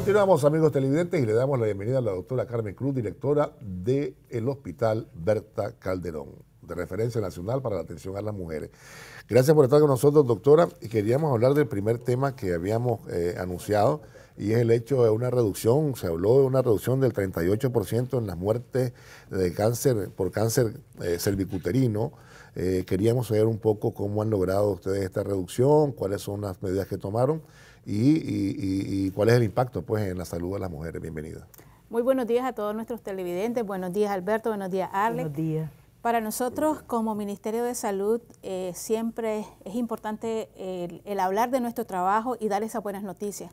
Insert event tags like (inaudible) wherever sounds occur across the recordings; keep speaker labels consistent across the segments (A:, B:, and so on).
A: continuamos, amigos televidentes, y le damos la bienvenida a la doctora Carmen Cruz, directora del Hospital Berta Calderón, de referencia nacional para la atención a las mujeres. Gracias por estar con nosotros, doctora. Y queríamos hablar del primer tema que habíamos eh, anunciado, y es el hecho de una reducción, se habló de una reducción del 38% en las muertes de cáncer por cáncer eh, cervicuterino. Eh, queríamos saber un poco cómo han logrado ustedes esta reducción, cuáles son las medidas que tomaron y, cuál es el impacto pues, en la salud de las mujeres. Bienvenida.
B: Muy buenos días a todos nuestros televidentes. Buenos días, Alberto. Buenos días, Alex. Buenos días. Para nosotros, como Ministerio de Salud, eh, siempre es importante el, hablar de nuestro trabajo y dar esas buenas noticias.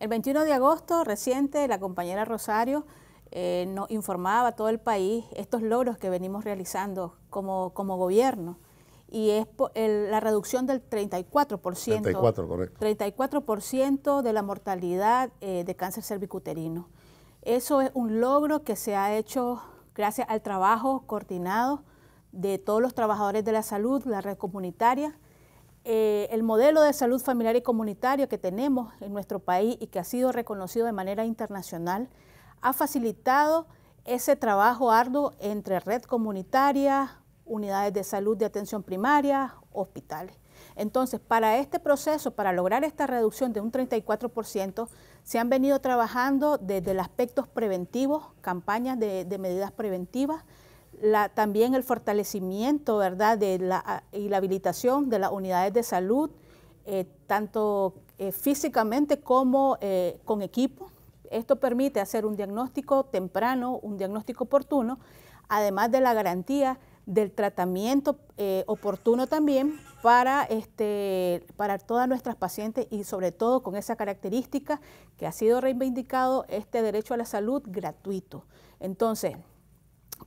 B: El 21 de agosto, reciente, la compañera Rosario eh, nos informaba a todo el país estos logros que venimos realizando como gobierno y es la reducción del 34%, 34, correcto. 34 de la mortalidad eh, de cáncer cervicuterino. Eso es un logro que se ha hecho gracias al trabajo coordinado de todos los trabajadores de la salud, la red comunitaria. Eh, el modelo de salud familiar y comunitario que tenemos en nuestro país y que ha sido reconocido de manera internacional ha facilitado ese trabajo arduo entre red comunitaria, unidades de salud de atención primaria, hospitales. Entonces, para este proceso, para lograr esta reducción de un 34%, se han venido trabajando desde los aspectos preventivos, campañas de, medidas preventivas, también el fortalecimiento ¿verdad? Ah, y la habilitación de las unidades de salud, eh, tanto eh, físicamente como eh, con equipo. Esto permite hacer un diagnóstico temprano, un diagnóstico oportuno, además de la garantía del tratamiento eh, oportuno también para, este, para todas nuestras pacientes y sobre todo con esa característica que ha sido reivindicado este derecho a la salud gratuito. Entonces,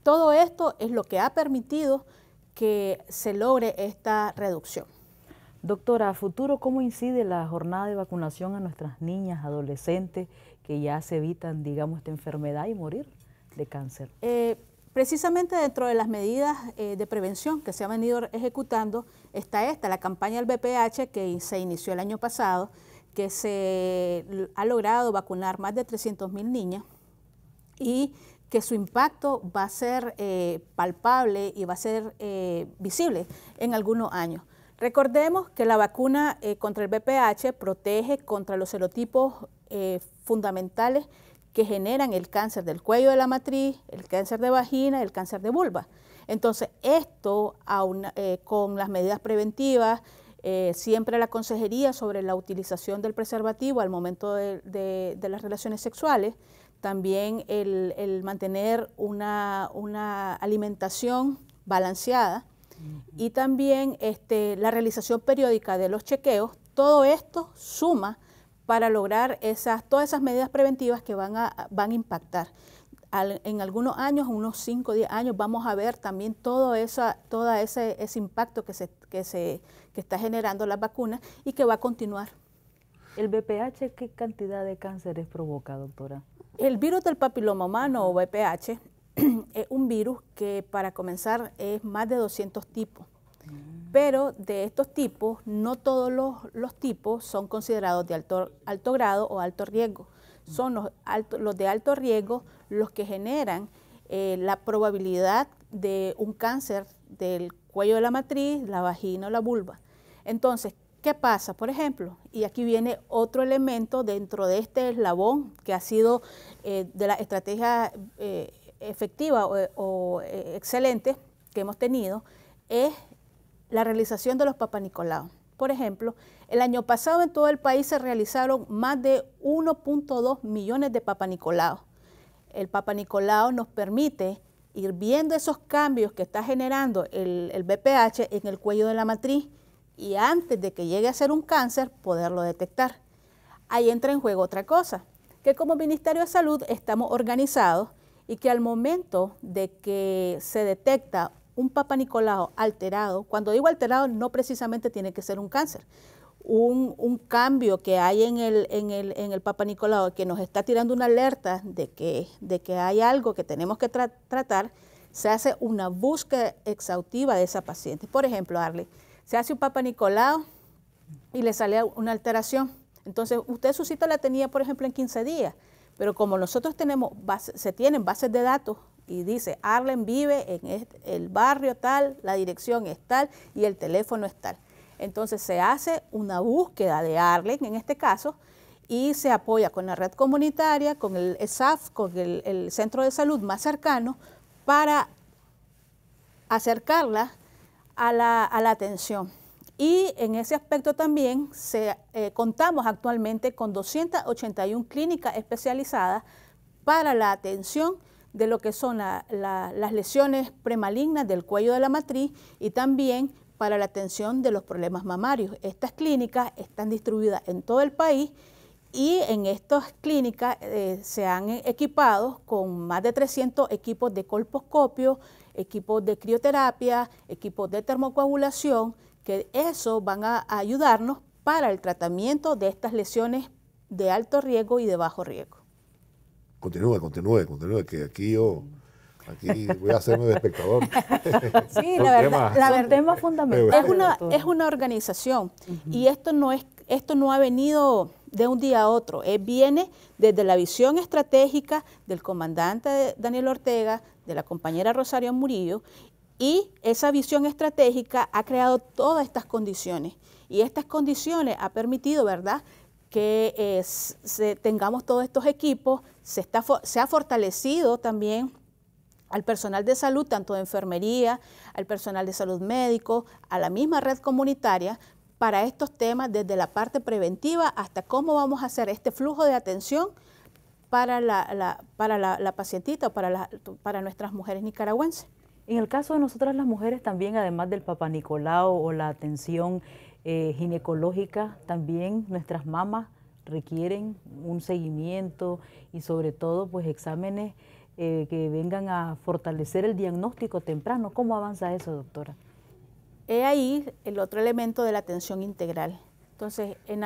B: todo esto es lo que ha permitido
C: que se logre esta reducción. Doctora, a futuro, ¿cómo incide la jornada de vacunación a nuestras niñas, adolescentes, que ya se evitan, digamos, esta enfermedad y morir de cáncer?
B: Eh, Precisamente dentro de las medidas eh, de prevención que se han venido ejecutando está esta, la campaña del BPH que se inició el año pasado, que se ha logrado vacunar más de 300.000 niñas y que su impacto va a ser eh, palpable y va a ser eh, visible en algunos años. Recordemos que la vacuna contra el BPH protege contra los serotipos fundamentales que generan el cáncer del cuello de la matriz, el cáncer de vagina, el cáncer de vulva. Entonces, esto eh, con las medidas preventivas, eh, siempre la consejería sobre la utilización del preservativo al momento de, las relaciones sexuales, también el, mantener una, alimentación balanceada y también este, la realización periódica de los chequeos, todo esto suma para lograr esas, todas esas medidas preventivas que van a, van a impactar. en algunos años, unos 5 o 10 años, vamos a ver también todo, esa, todo ese, ese impacto que, se, que, se, que está generando la vacuna y que va a continuar.
C: ¿El BPH qué cantidad de cánceres provoca, doctora?
B: El virus del papiloma humano o BPH (clears throat) es un virus que para comenzar es más de 200 tipos. Mm pero de estos tipos, no todos los, tipos son considerados de alto, alto, grado o alto riesgo. Son los, los de alto riesgo los que generan eh, la probabilidad de un cáncer del cuello de la matriz, la vagina o la vulva. Entonces, ¿qué pasa? Por ejemplo, y aquí viene otro elemento dentro de este eslabón que ha sido eh, de la estrategia eh, efectiva o excelente que hemos tenido, es la realización de los papanicolados. Por ejemplo, el año pasado en todo el país se realizaron más de 1.2 millones de papanicolados. El papanicolado nos permite ir viendo esos cambios que está generando el, el BPH en el cuello de la matriz y antes de que llegue a ser un cáncer poderlo detectar. Ahí entra en juego otra cosa, que como Ministerio de Salud estamos organizados y que al momento de que se detecta un Papa alterado, cuando digo alterado no precisamente tiene que ser un cáncer, un, cambio que hay en el, en, el, Papa que nos está tirando una alerta de que, de que hay algo que tenemos que tratar, se hace una búsqueda exhaustiva de esa paciente. Por ejemplo, Arle, se hace un Papa y le sale una alteración. Entonces, usted su cita la tenía, por ejemplo, en 15 días, pero como nosotros tenemos se tienen bases de datos y dice, Arlen vive en el barrio tal, la dirección es tal y el teléfono es tal. Entonces se hace una búsqueda de Arlen en este caso y se apoya con la red comunitaria, con el ESAF, con el, centro de salud más cercano para acercarla a la, atención. Y en ese aspecto también eh, contamos actualmente con 281 clínicas especializadas para la atención de lo que son las lesiones premalignas del cuello de la matriz y también para la atención de los problemas mamarios. Estas clínicas están distribuidas en todo el país y en estas clínicas eh, se han equipado con más de 300 equipos de colposcopio, equipos de crioterapia, equipos de termocoagulación, que eso van a ayudarnos para el tratamiento de estas lesiones de alto riesgo y de bajo riesgo
A: continúe, continúe, continúe, que aquí yo... Aquí voy a hacerme de espectador. (laughs)
B: Sí, la verdad, la verdad fundamental. Es una, es una organización y esto no, es, esto no ha venido de un día a otro, es eh, viene desde la visión estratégica del comandante Daniel Ortega, de la compañera Rosario Murillo, y esa visión estratégica ha creado todas estas condiciones. Y estas condiciones ha permitido, ¿verdad?, que eh, tengamos todos estos equipos, se, está, se ha fortalecido también al personal de salud, tanto de enfermería, al personal de salud médico, a la misma red comunitaria, para estos temas desde la parte preventiva hasta cómo vamos a hacer este flujo de atención para la,
C: para la, pacientita o para, para nuestras mujeres nicaragüenses. En el caso de nosotras las mujeres también, además del Papa Nicolau o la atención eh, ginecológica también nuestras mamas requieren un seguimiento y sobre todo pues exámenes eh, que vengan a fortalecer el diagnóstico temprano. ¿Cómo avanza eso, doctora?
B: He ahí el otro elemento de la atención
C: integral. Entonces,
B: en,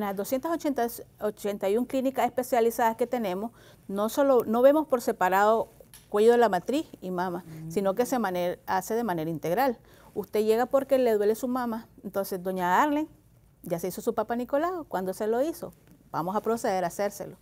B: las, 281 clínicas especializadas que tenemos, no solo no vemos por separado cuello de la matriz y mama, mm. sino que se hace de manera integral. Usted llega porque le duele su mamá. Entonces, doña Arlen ya se hizo su papá Nicolás? ¿Cuándo se lo hizo? Vamos a proceder a hacérselo.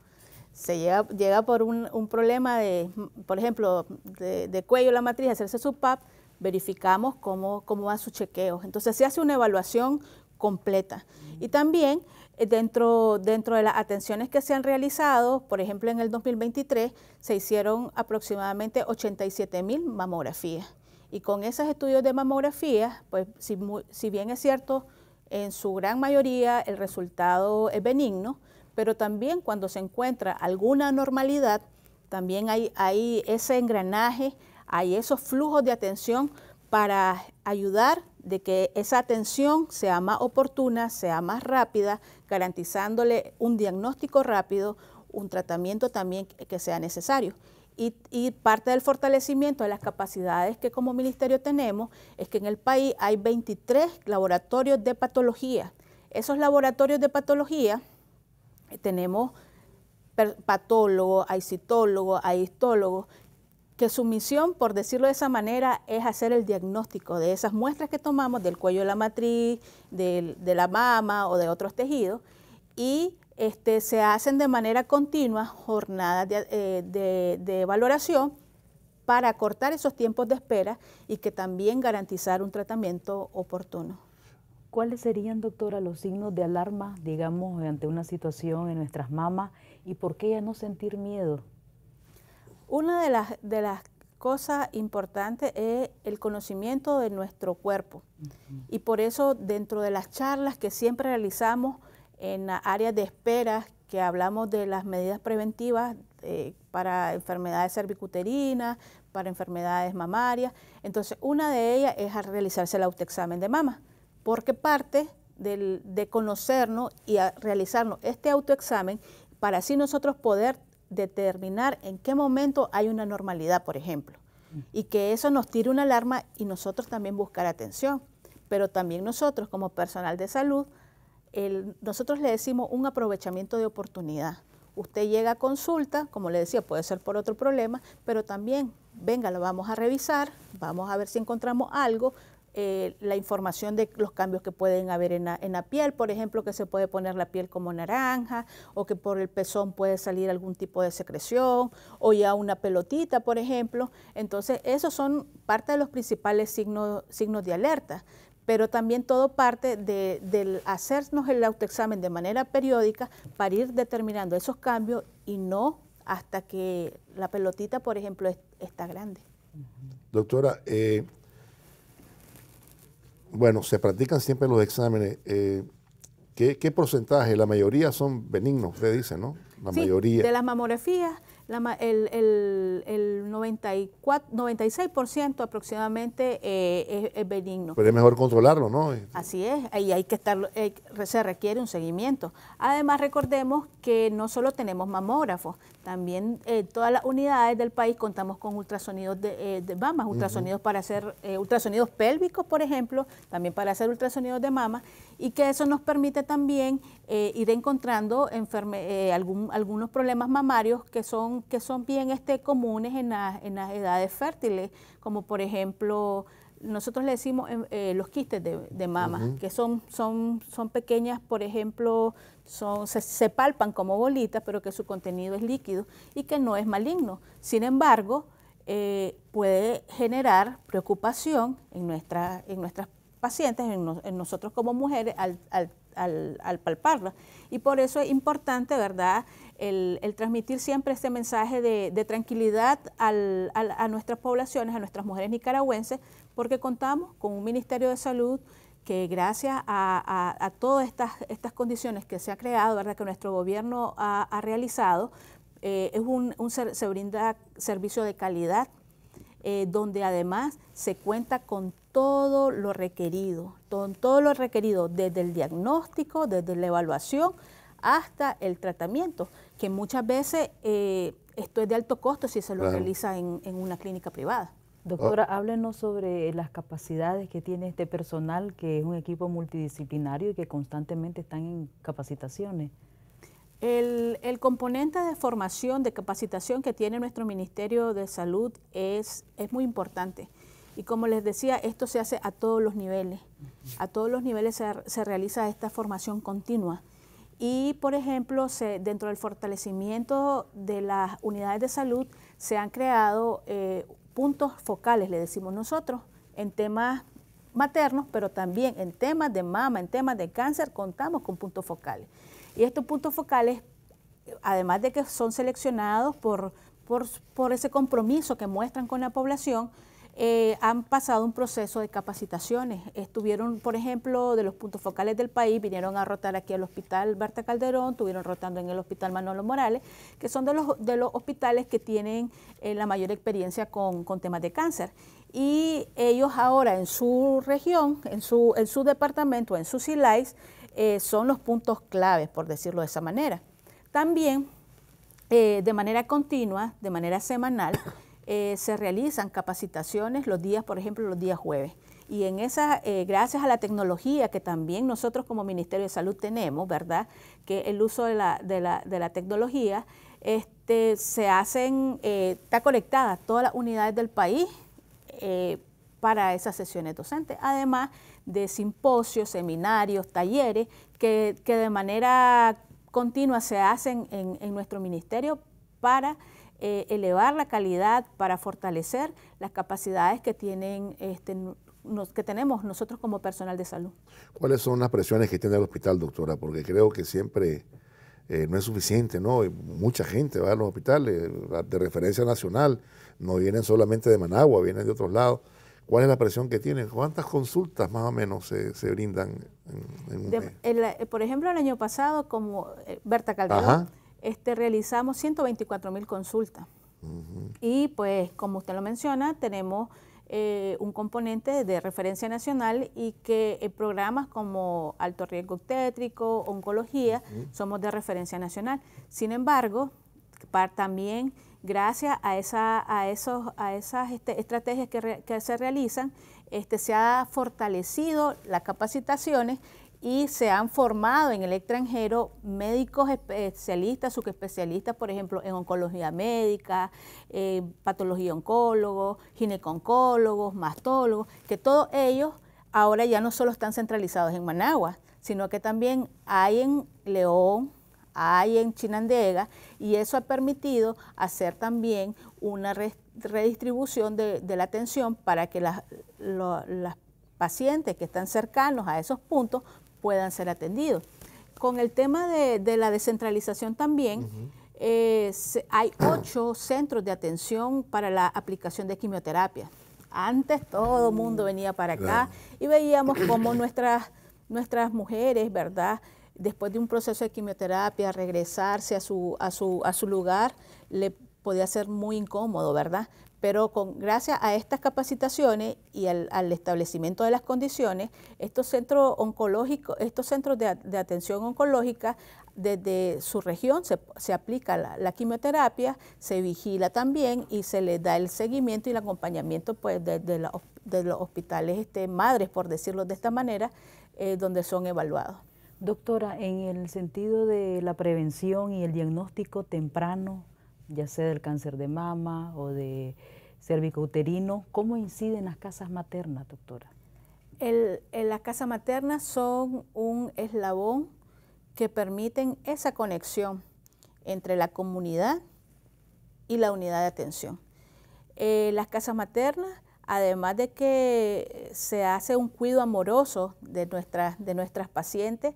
B: Se llega, por un, problema de, por ejemplo, de, de cuello la matriz, hacerse su PAP, verificamos cómo, cómo van sus chequeos. Entonces se hace una evaluación completa. Y también eh, dentro, dentro de las atenciones que se han realizado, por ejemplo, en el 2023 se hicieron aproximadamente 87 mil mamografías. Y con esos estudios de mamografía, pues si, bien es cierto, en su gran mayoría el resultado es benigno, pero también cuando se encuentra alguna anormalidad, también hay, hay ese engranaje, hay esos flujos de atención para ayudar de que esa atención sea más oportuna, sea más rápida, garantizándole un diagnóstico rápido, un tratamiento también que sea necesario. Y, parte del fortalecimiento de las capacidades que como ministerio tenemos es que en el país hay 23 laboratorios de patología. Esos laboratorios de patología eh, tenemos patólogos, hay citólogos, hay histólogos, que su misión, por decirlo de esa manera, es hacer el diagnóstico de esas muestras que tomamos del cuello de la matriz, de la mama o de otros tejidos y este, se hacen de manera continua jornadas de, eh, valoración para acortar esos tiempos de espera y que
C: también garantizar un tratamiento oportuno. ¿Cuáles serían, doctora, los signos de alarma, digamos, ante una situación en nuestras mamas y por qué ya no sentir miedo?
B: Una de las, de las cosas importantes
C: es el
B: conocimiento de nuestro cuerpo y por eso dentro de las charlas que siempre realizamos en áreas de espera que hablamos de las medidas preventivas eh, para enfermedades cervicuterinas, para enfermedades mamarias. Entonces, una de ellas es realizarse el autoexamen de mama, porque parte del, de conocernos y realizarnos este autoexamen para así nosotros poder determinar en qué momento hay una normalidad, por ejemplo, mm. y que eso nos tire una alarma y nosotros también buscar atención. Pero también nosotros como personal de salud nosotros le decimos un aprovechamiento de oportunidad. Usted llega a consulta, como le decía, puede ser por otro problema, pero también, venga, lo vamos a revisar, vamos a ver si encontramos algo, eh, la información de los cambios que pueden haber en la, en la, piel, por ejemplo, que se puede poner la piel como naranja, o que por el pezón puede salir algún tipo de secreción, o ya una pelotita, por ejemplo. Entonces, esos son parte de los principales signos de alerta pero también todo parte de, del hacernos el autoexamen de manera periódica para ir determinando esos cambios y no hasta que la pelotita, por ejemplo, está grande.
A: Doctora, eh, bueno, se practican siempre los exámenes. Eh, ¿qué, porcentaje? La mayoría son benignos, usted dice, ¿no? La sí, mayoría. De las
B: mamografías, la, el, el, 94, 96% aproximadamente eh, es, benigno. Pero pues es
A: mejor controlarlo, ¿no?
B: Así es, y hay que estar, eh, se requiere un seguimiento. Además, recordemos que no solo tenemos mamógrafos, también eh, todas las unidades del país contamos con ultrasonidos de, de mamas, ultrasonidos para hacer ultrasonidos pélvicos, por ejemplo, también para hacer ultrasonidos de mama y que eso nos permite también ir encontrando enferme, algún, algunos problemas mamarios que son que son bien este, comunes en, en las edades fértiles, como por ejemplo nosotros le decimos em, eh, los quistes de, de mama, que son, son, son pequeñas, por ejemplo, son, se, palpan como bolitas, pero que su contenido es líquido y que no es maligno. Sin embargo, eh, puede generar preocupación en, nuestra, en nuestras pacientes, en, nosotros como mujeres, al, al, al, al Y por eso es importante, ¿verdad?, el, el transmitir siempre este mensaje de, de tranquilidad a nuestras poblaciones, a nuestras mujeres nicaragüenses, porque contamos con un Ministerio de Salud que gracias a, todas estas, estas, condiciones que se ha creado, ¿verdad? que nuestro gobierno ha, realizado, eh, es un, se brinda servicio de calidad eh, donde además se cuenta con todo lo requerido, con todo lo requerido desde el diagnóstico, desde la evaluación hasta el tratamiento, que muchas veces eh, esto
C: es de alto costo si se lo realiza en, una clínica privada. Doctora, ah. háblenos sobre las capacidades que tiene este personal, que es un equipo multidisciplinario y que constantemente están en capacitaciones.
B: El, componente de formación, de capacitación que tiene nuestro Ministerio de Salud es, muy importante. Y como les decía, esto se hace a todos los niveles. A todos los niveles se, realiza esta formación continua. Y, por ejemplo, dentro del fortalecimiento de las unidades de salud se han creado eh, puntos focales, le decimos nosotros, en temas maternos, pero también en temas de mama, en temas de cáncer, contamos con puntos focales. Y estos puntos focales, además de que son seleccionados por, por, ese compromiso que muestran con la población, eh, han pasado un proceso de capacitaciones. Estuvieron, por ejemplo, de los puntos focales del país, vinieron a rotar aquí al Hospital Berta Calderón, estuvieron rotando en el Hospital Manolo Morales, que son de los, de los hospitales que tienen eh, la mayor experiencia con, temas de cáncer. Y ellos ahora en su región, en su, en su departamento, en sus CILAIS, eh, son los puntos claves, por decirlo de esa manera. También, eh, de manera continua, de manera semanal, eh, se realizan capacitaciones los días, por ejemplo, los días jueves. Y en esa, gracias a la tecnología que también nosotros como Ministerio de Salud tenemos, ¿verdad? Que el uso de la, tecnología, este, se hacen, está conectada todas las unidades del país para esas sesiones docentes. Además, de simposios, seminarios, talleres que, de manera continua se hacen en, en nuestro ministerio para eh, elevar la calidad, para fortalecer las capacidades que tienen este, que tenemos nosotros como personal de salud.
A: ¿Cuáles son las presiones que tiene el hospital, doctora? Porque creo que siempre eh, no es suficiente, ¿no? Mucha gente va a los hospitales de referencia nacional, no vienen solamente de Managua, vienen de otros lados. ¿Cuál es la presión que tienen? ¿Cuántas consultas más o menos se, brindan
B: en, eh, por ejemplo, el año pasado, como eh, Berta Calderón, este, realizamos 124 mil consultas. Y pues, como usted lo menciona, tenemos eh, un componente de referencia nacional y que programas como alto riesgo obstétrico, oncología, somos de referencia nacional. Sin embargo, también gracias a, esas este, estrategias que, se realizan, este, se han fortalecido las capacitaciones y se han formado en el extranjero médicos especialistas, subespecialistas, por ejemplo, en oncología médica, eh, patología oncólogos, gineconcólogos, mastólogos, que todos ellos ahora ya no solo están centralizados en Managua, sino que también hay en León, hay en Chinandega y eso ha permitido hacer también una redistribución de, la atención para que las, pacientes que están cercanos a esos puntos puedan ser atendidos. Con el tema de, la descentralización también, eh, hay ocho (coughs) centros de atención para la aplicación de quimioterapia. Antes todo el mundo venía para acá y veíamos cómo nuestras, nuestras mujeres, ¿verdad? después de un proceso de quimioterapia, regresarse a su, lugar, le podía ser muy incómodo, ¿verdad? Pero con, gracias a estas capacitaciones y al, establecimiento de las condiciones, estos centros oncológicos, estos centros de, atención oncológica, desde su región se, aplica la, quimioterapia, se vigila también y se le da el seguimiento y el acompañamiento pues, de, los hospitales este, madres, por decirlo de esta manera, eh, donde son evaluados.
C: Doctora, en el sentido de la prevención y el diagnóstico temprano, ya sea del cáncer de mama o de uterino, ¿cómo inciden las casas maternas, doctora?
B: las casas maternas son un eslabón que permiten esa conexión entre la comunidad y la unidad de atención. Eh, las casas maternas, además de que se hace un cuidado amoroso de nuestras pacientes,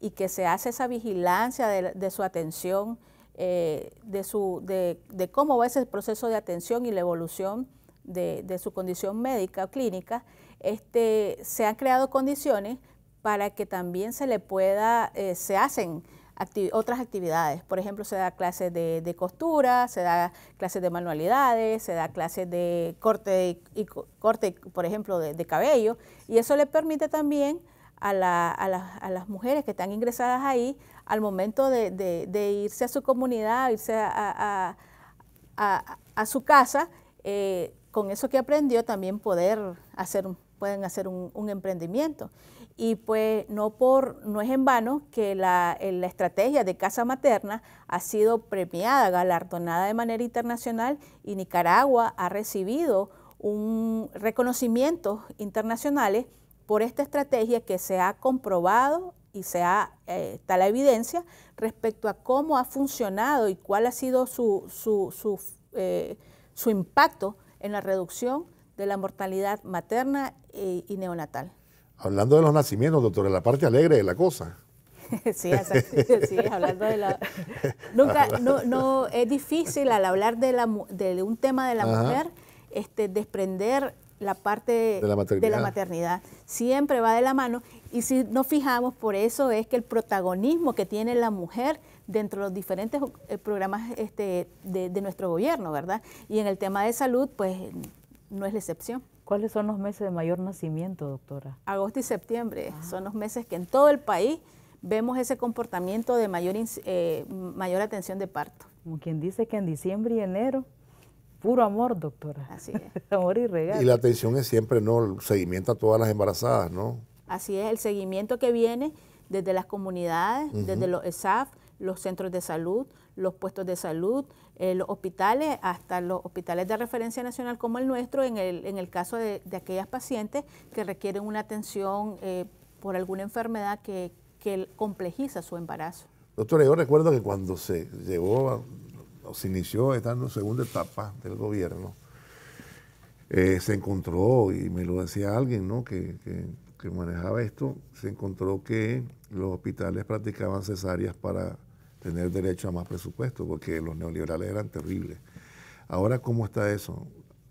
B: y que se hace esa vigilancia de, su atención, eh, de, su, de, cómo va ese proceso de atención y la evolución de, su condición médica o clínica, este, se han creado condiciones para que también se le pueda, eh, se hacen otras actividades. Por ejemplo, se da clases de, costura, se da clases de manualidades, se da clases de corte, y, corte por ejemplo, de cabello. Y eso le permite también a, la, a, a, las mujeres que están ingresadas ahí al momento de, irse a su comunidad, irse a, su casa, eh, con eso que aprendió también poder hacer, pueden hacer un, emprendimiento. Y pues no, por, no es en vano que eh, la, estrategia de Casa Materna ha sido premiada, galardonada de manera internacional y Nicaragua ha recibido un reconocimiento internacionales por esta estrategia que se ha comprobado y se ha, eh, está la evidencia respecto a cómo ha funcionado y cuál ha sido su, su, su, eh, su impacto en la reducción de la mortalidad materna e, y, neonatal.
A: Hablando de los nacimientos, doctora, la parte alegre de la cosa.
B: (laughs) sí, sí, hablando de la... (laughs) Nunca, no, no, es difícil al hablar de, la, de un tema de la mujer, este, desprender la parte de la, maternidad. Siempre va de la mano y si nos fijamos, por eso es que el protagonismo que tiene la mujer dentro de los diferentes eh, programas este, de, nuestro gobierno, ¿verdad? Y en el tema de salud, pues no es la excepción. ¿Cuáles son los meses de mayor
C: nacimiento, doctora?
B: Agosto y septiembre ah. son los meses que en todo el país vemos ese
C: comportamiento de mayor, eh, mayor atención de parto. Como quien dice que en diciembre y enero Puro amor, doctora. Así es. (laughs) amor y regalo. Y la
A: atención es siempre, ¿no? El seguimiento a todas las embarazadas, ¿no?
B: Así es, el seguimiento que viene desde las comunidades, desde los ESAF, los centros de salud, los puestos de salud, eh, los hospitales, hasta los hospitales de referencia nacional como el nuestro, en el, en el caso de, aquellas pacientes que requieren una atención eh, por alguna enfermedad que, que complejiza su embarazo.
A: Doctora, yo recuerdo que cuando se llevó a se inició esta segunda etapa del gobierno, eh, se encontró, y me lo decía alguien ¿no? que, manejaba esto, se encontró que los hospitales practicaban cesáreas para tener derecho a más presupuesto, porque los neoliberales eran terribles. Ahora, ¿cómo está eso?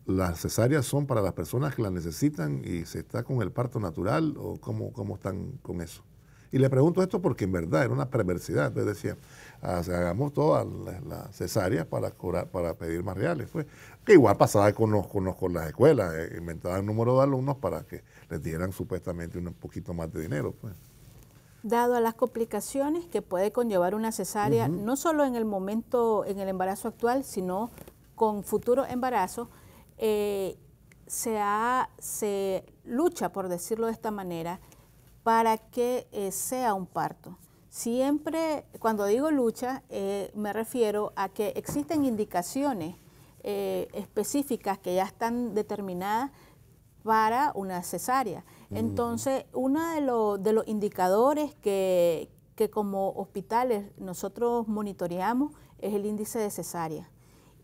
A: ¿Las cesáreas son para las personas que las necesitan y se está con el parto natural o cómo están con eso? Y le pregunto esto porque en verdad era una perversidad. Entonces decía, ah, hagamos todas las cesáreas para, para pedir más reales. Pues. Que igual pasaba con, con, las escuelas, eh, inventaban el número de alumnos para que les dieran supuestamente un poquito más de dinero. Pues.
B: Dado a las complicaciones que puede conllevar una cesárea, no solo en el momento, en el embarazo actual, sino con futuros embarazos, eh, se, ha, se lucha, por decirlo de esta manera, para que eh, sea un parto. Siempre, cuando digo lucha, eh, me refiero a que existen indicaciones eh, específicas que ya están determinadas para una cesárea. Entonces, uno de, los indicadores que, como hospitales nosotros monitoreamos es el índice de cesárea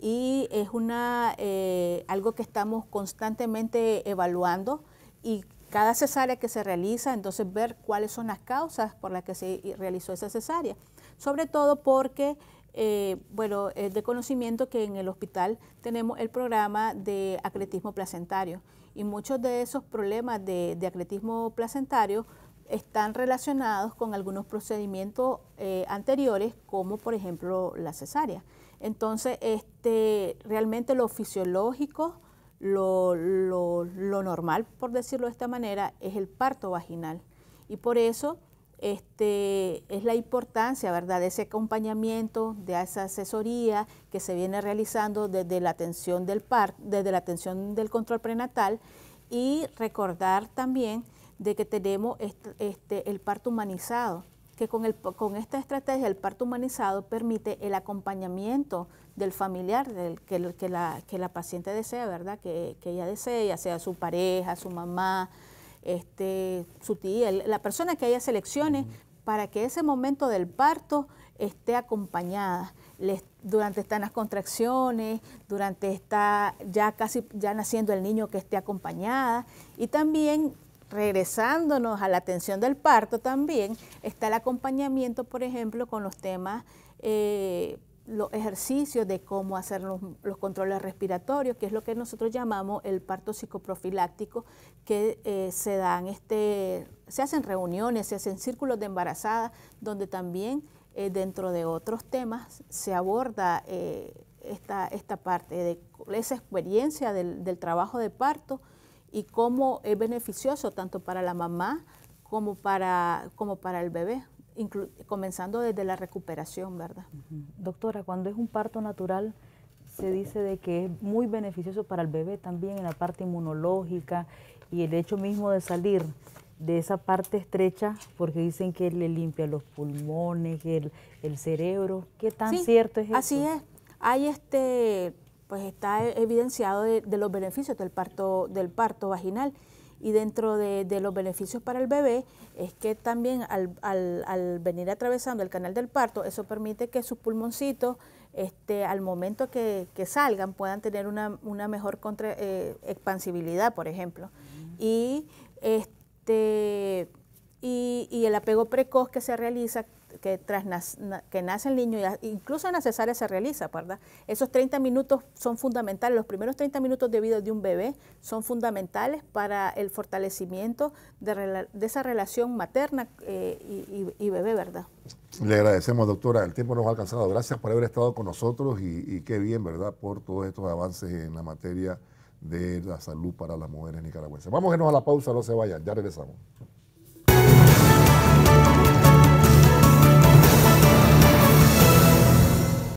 B: y es una, algo que estamos constantemente evaluando y cada cesárea que se realiza, entonces ver cuáles son las causas por las que se realizó esa cesárea. Sobre todo porque, eh, bueno, es de conocimiento que en el hospital tenemos el programa de acretismo placentario y muchos de esos problemas de, atletismo placentario están relacionados con algunos procedimientos eh, anteriores, como por ejemplo la cesárea. Entonces, este, realmente lo fisiológico, lo, lo, normal, por decirlo de esta manera, es el parto vaginal. Y por eso este, es la importancia ¿verdad? de ese acompañamiento, de esa asesoría que se viene realizando desde la atención del parto, desde la atención del control prenatal y recordar también de que tenemos este, el parto humanizado que con, el, con esta estrategia el parto humanizado permite el acompañamiento del familiar del, que, la, que la paciente desea, ¿verdad? Que, ella desea, ya sea su pareja, su mamá, este, su tía, la persona que ella seleccione, para que ese momento del parto esté acompañada. durante están las contracciones, durante esta ya casi ya naciendo el niño que esté acompañada y también regresándonos a la atención del parto también, está el acompañamiento, por ejemplo, con los temas, eh, los ejercicios de cómo hacer los, controles respiratorios, que es lo que nosotros llamamos el parto psicoprofiláctico, que eh, se dan, este, se hacen reuniones, se hacen círculos de embarazadas, donde también eh, dentro de otros temas se aborda esta, parte de esa experiencia del trabajo de parto y cómo es beneficioso tanto para la mamá como para, como para el bebé, comenzando
C: desde la recuperación, ¿verdad? Doctora, cuando es un parto natural, se dice de que es muy beneficioso para el bebé también en la parte inmunológica y el hecho mismo de salir de esa parte estrecha, porque dicen que le limpia los pulmones, el, el cerebro. ¿Qué tan cierto es eso? Así es. Hay este
B: pues está evidenciado de, los beneficios del parto, del parto vaginal. Y dentro de, los beneficios para el bebé es que también al, venir atravesando el canal del parto, eso permite que sus pulmoncitos, este, al momento que, salgan, puedan tener una, una mejor eh, expansibilidad, por ejemplo. Y este y, y, el apego precoz que se realiza que, tras que nace el niño, incluso en la cesárea se realiza, ¿verdad? Esos 30 minutos son fundamentales, los primeros 30 minutos de vida de un bebé son fundamentales para el fortalecimiento de, esa relación materna eh, y, bebé, ¿verdad?
A: Le agradecemos, doctora, el tiempo nos ha alcanzado. Gracias por haber estado con nosotros y qué bien, ¿verdad?, por todos estos avances en la materia de la salud para las mujeres nicaragüenses. Vamos a irnos a la pausa, no se vayan, ya regresamos.